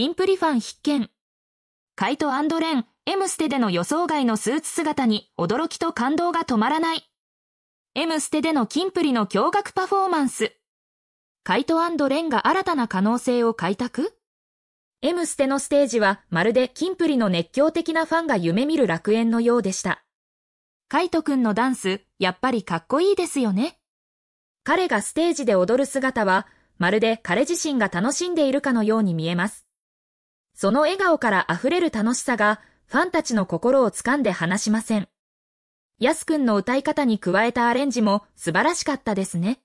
キンプリファン必見。カイトレン、エムステでの予想外のスーツ姿に驚きと感動が止まらない。エムステでのキンプリの驚愕パフォーマンス。カイトレンが新たな可能性を開拓エムステのステージはまるでキンプリの熱狂的なファンが夢見る楽園のようでした。カイトくんのダンス、やっぱりかっこいいですよね。彼がステージで踊る姿は、まるで彼自身が楽しんでいるかのように見えます。その笑顔から溢れる楽しさが、ファンたちの心を掴んで離しません。ヤスくんの歌い方に加えたアレンジも素晴らしかったですね。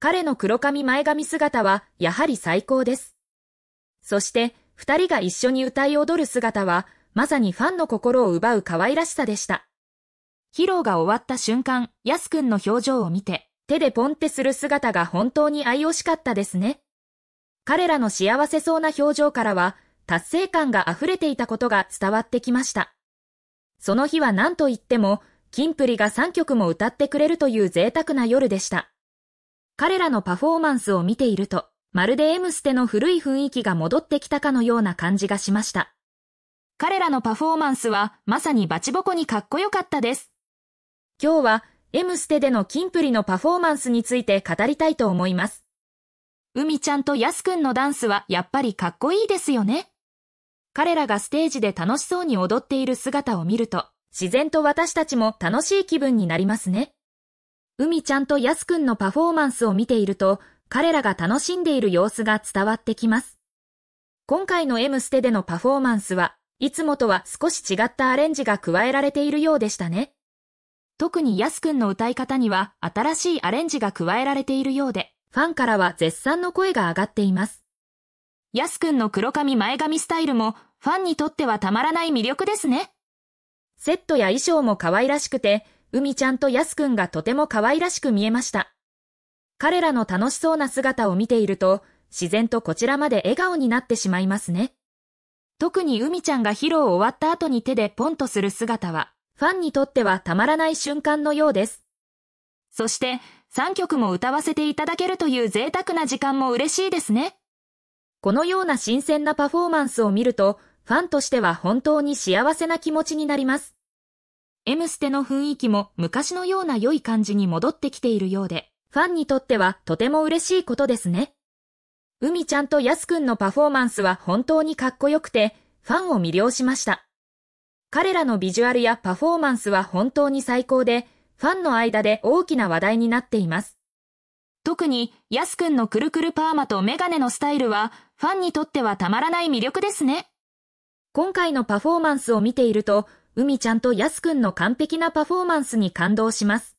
彼の黒髪前髪姿はやはり最高です。そして、二人が一緒に歌い踊る姿は、まさにファンの心を奪う可愛らしさでした。披露が終わった瞬間、ヤスくんの表情を見て、手でポンってする姿が本当に愛おしかったですね。彼らの幸せそうな表情からは、達成感が溢れていたことが伝わってきました。その日は何と言っても、キンプリが3曲も歌ってくれるという贅沢な夜でした。彼らのパフォーマンスを見ていると、まるでエムステの古い雰囲気が戻ってきたかのような感じがしました。彼らのパフォーマンスはまさにバチボコにかっこよかったです。今日はエムステでのキンプリのパフォーマンスについて語りたいと思います。海ちゃんとヤスくんのダンスはやっぱりかっこいいですよね。彼らがステージで楽しそうに踊っている姿を見ると、自然と私たちも楽しい気分になりますね。海ちゃんとやすくんのパフォーマンスを見ていると、彼らが楽しんでいる様子が伝わってきます。今回の M ステでのパフォーマンスは、いつもとは少し違ったアレンジが加えられているようでしたね。特にやすくんの歌い方には新しいアレンジが加えられているようで、ファンからは絶賛の声が上がっています。ヤスくんの黒髪前髪スタイルもファンにとってはたまらない魅力ですね。セットや衣装も可愛らしくて、海ちゃんとヤスくんがとても可愛らしく見えました。彼らの楽しそうな姿を見ていると、自然とこちらまで笑顔になってしまいますね。特に海ちゃんが披露終わった後に手でポンとする姿は、ファンにとってはたまらない瞬間のようです。そして、3曲も歌わせていただけるという贅沢な時間も嬉しいですね。このような新鮮なパフォーマンスを見ると、ファンとしては本当に幸せな気持ちになります。M ステの雰囲気も昔のような良い感じに戻ってきているようで、ファンにとってはとても嬉しいことですね。海ちゃんとやすくんのパフォーマンスは本当にかっこよくて、ファンを魅了しました。彼らのビジュアルやパフォーマンスは本当に最高で、ファンの間で大きな話題になっています。特に、ヤスくんのくるくるパーマとメガネのスタイルは、ファンにとってはたまらない魅力ですね。今回のパフォーマンスを見ていると、海ちゃんとヤスくんの完璧なパフォーマンスに感動します。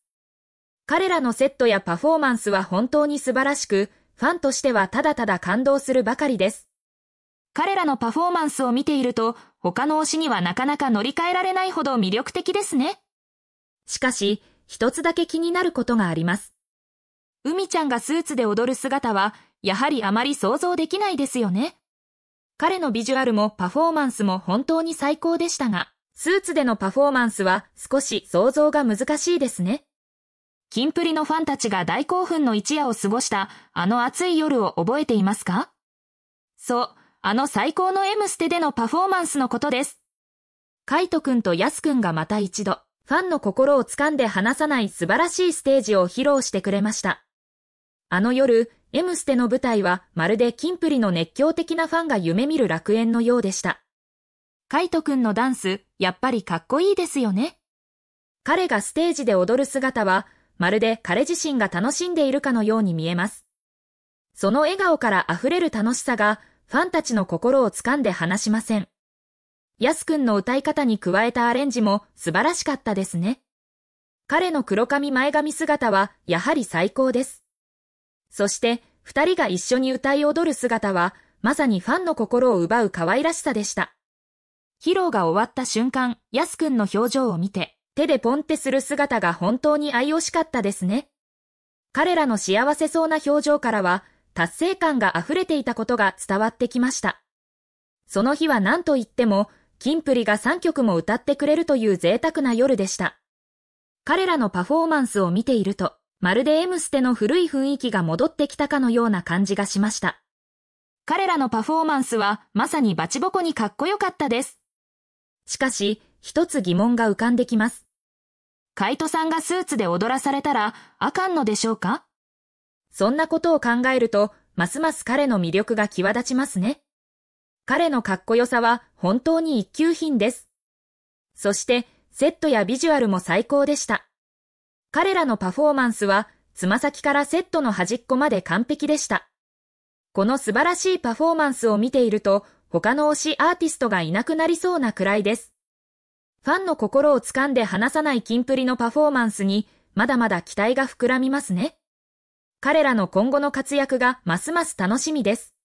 彼らのセットやパフォーマンスは本当に素晴らしく、ファンとしてはただただ感動するばかりです。彼らのパフォーマンスを見ていると、他の推しにはなかなか乗り換えられないほど魅力的ですね。しかし、一つだけ気になることがあります。海ちゃんがスーツで踊る姿は、やはりあまり想像できないですよね。彼のビジュアルもパフォーマンスも本当に最高でしたが、スーツでのパフォーマンスは少し想像が難しいですね。キンプリのファンたちが大興奮の一夜を過ごしたあの暑い夜を覚えていますかそう、あの最高の M ステでのパフォーマンスのことです。カイトくんとヤスくんがまた一度、ファンの心をつかんで離さない素晴らしいステージを披露してくれました。あの夜、エムステの舞台はまるでキンプリの熱狂的なファンが夢見る楽園のようでした。カイトくんのダンス、やっぱりかっこいいですよね。彼がステージで踊る姿は、まるで彼自身が楽しんでいるかのように見えます。その笑顔から溢れる楽しさが、ファンたちの心を掴んで離しません。ヤスくんの歌い方に加えたアレンジも素晴らしかったですね。彼の黒髪前髪姿はやはり最高です。そして二人が一緒に歌い踊る姿は、まさにファンの心を奪う可愛らしさでした。披露が終わった瞬間、ヤスくんの表情を見て、手でポンってする姿が本当に愛惜しかったですね。彼らの幸せそうな表情からは、達成感が溢れていたことが伝わってきました。その日は何と言っても、キンプリが3曲も歌ってくれるという贅沢な夜でした。彼らのパフォーマンスを見ていると、まるでエムステの古い雰囲気が戻ってきたかのような感じがしました。彼らのパフォーマンスはまさにバチボコにかっこよかったです。しかし、一つ疑問が浮かんできます。カイトさんがスーツで踊らされたら、あかんのでしょうかそんなことを考えると、ますます彼の魅力が際立ちますね。彼のかっこよさは本当に一級品です。そして、セットやビジュアルも最高でした。彼らのパフォーマンスは、つま先からセットの端っこまで完璧でした。この素晴らしいパフォーマンスを見ていると、他の推しアーティストがいなくなりそうなくらいです。ファンの心を掴んで離さないキンプリのパフォーマンスに、まだまだ期待が膨らみますね。彼らの今後の活躍がますます楽しみです。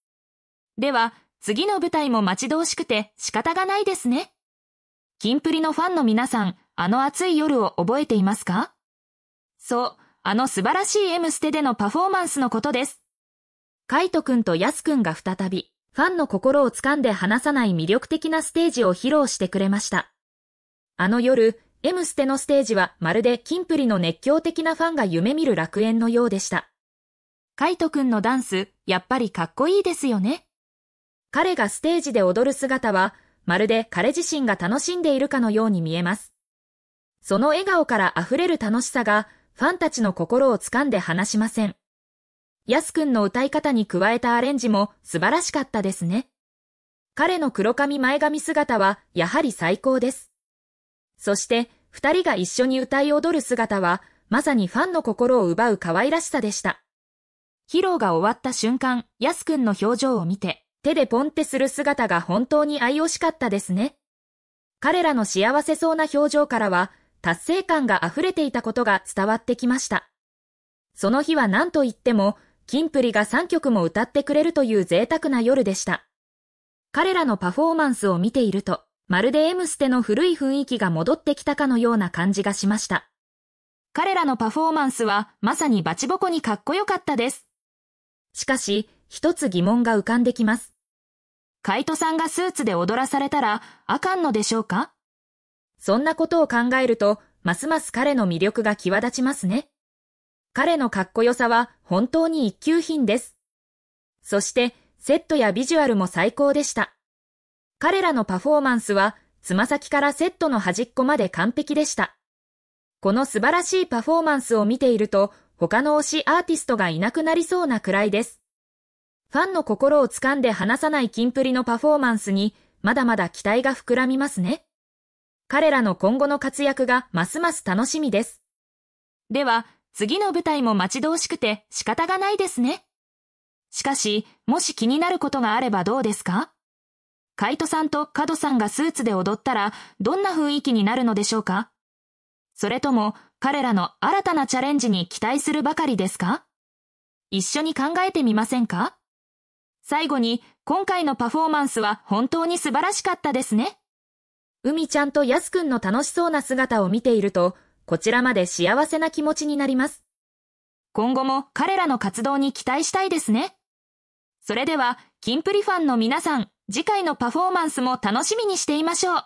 では、次の舞台も待ち遠しくて仕方がないですね。キンプリのファンの皆さん、あの暑い夜を覚えていますかそう、あの素晴らしい M ステでのパフォーマンスのことです。カイトくんとヤスくんが再び、ファンの心を掴んで離さない魅力的なステージを披露してくれました。あの夜、M ステのステージはまるでキンプリの熱狂的なファンが夢見る楽園のようでした。カイトくんのダンス、やっぱりかっこいいですよね。彼がステージで踊る姿は、まるで彼自身が楽しんでいるかのように見えます。その笑顔から溢れる楽しさが、ファンたちの心をつかんで離しません。ヤスくんの歌い方に加えたアレンジも素晴らしかったですね。彼の黒髪前髪姿はやはり最高です。そして、二人が一緒に歌い踊る姿は、まさにファンの心を奪う可愛らしさでした。披露が終わった瞬間、ヤスくんの表情を見て、手でポンってする姿が本当に愛おしかったですね。彼らの幸せそうな表情からは、達成感が溢れていたことが伝わってきました。その日は何と言っても、キンプリが3曲も歌ってくれるという贅沢な夜でした。彼らのパフォーマンスを見ていると、まるでエムステの古い雰囲気が戻ってきたかのような感じがしました。彼らのパフォーマンスはまさにバチボコにかっこよかったです。しかし、一つ疑問が浮かんできます。カイトさんがスーツで踊らされたら、あかんのでしょうかそんなことを考えると、ますます彼の魅力が際立ちますね。彼のかっこよさは本当に一級品です。そして、セットやビジュアルも最高でした。彼らのパフォーマンスは、つま先からセットの端っこまで完璧でした。この素晴らしいパフォーマンスを見ていると、他の推しアーティストがいなくなりそうなくらいです。ファンの心を掴んで離さないキンプリのパフォーマンスに、まだまだ期待が膨らみますね。彼らの今後の活躍がますます楽しみです。では、次の舞台も待ち遠しくて仕方がないですね。しかし、もし気になることがあればどうですかカイトさんとカドさんがスーツで踊ったら、どんな雰囲気になるのでしょうかそれとも、彼らの新たなチャレンジに期待するばかりですか一緒に考えてみませんか最後に、今回のパフォーマンスは本当に素晴らしかったですね。海ちゃんとやすくんの楽しそうな姿を見ていると、こちらまで幸せな気持ちになります。今後も彼らの活動に期待したいですね。それでは、キンプリファンの皆さん、次回のパフォーマンスも楽しみにしていましょう。